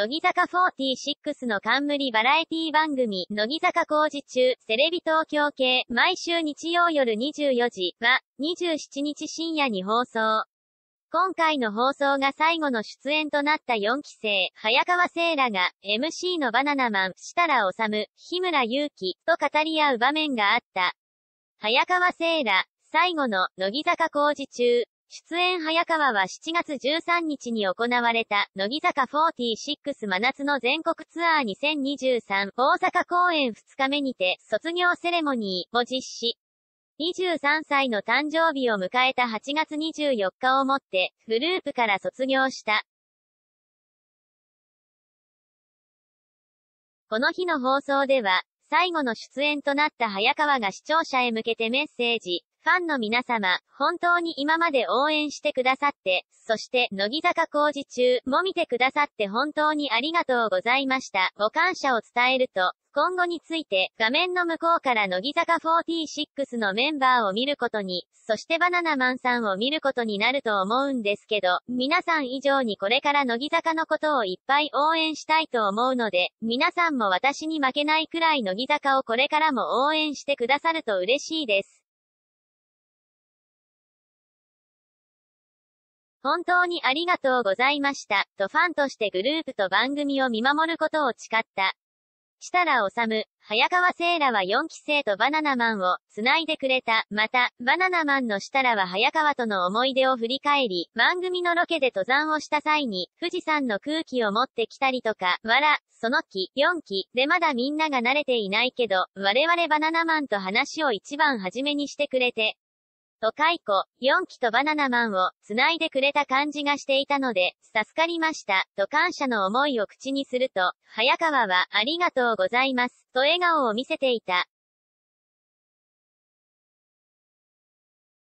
乃木坂46の冠バラエティ番組、乃木坂工事中、テレビ東京系、毎週日曜夜24時は、27日深夜に放送。今回の放送が最後の出演となった4期生、早川聖らが、MC のバナナマン、設楽治、日村祐希、と語り合う場面があった。早川聖ら、最後の、乃木坂工事中。出演早川は7月13日に行われた、乃木坂46真夏の全国ツアー2023大阪公演2日目にて、卒業セレモニーを実施。23歳の誕生日を迎えた8月24日をもって、グループから卒業した。この日の放送では、最後の出演となった早川が視聴者へ向けてメッセージ、ファンの皆様、本当に今まで応援してくださって、そして、乃木坂工事中、も見てくださって本当にありがとうございました。ご感謝を伝えると、今後について、画面の向こうから乃木坂46のメンバーを見ることに、そしてバナナマンさんを見ることになると思うんですけど、皆さん以上にこれから乃木坂のことをいっぱい応援したいと思うので、皆さんも私に負けないくらい乃木坂をこれからも応援してくださると嬉しいです。本当にありがとうございました、とファンとしてグループと番組を見守ることを誓った。設楽治、早川聖羅は4期生とバナナマンを繋いでくれた。また、バナナマンの設楽は早川との思い出を振り返り、番組のロケで登山をした際に、富士山の空気を持ってきたりとか、わら、その期、4期、でまだみんなが慣れていないけど、我々バナナマンと話を一番初めにしてくれて、と解雇、4期とバナナマンを、繋いでくれた感じがしていたので、助かりました、と感謝の思いを口にすると、早川は、ありがとうございます、と笑顔を見せていた。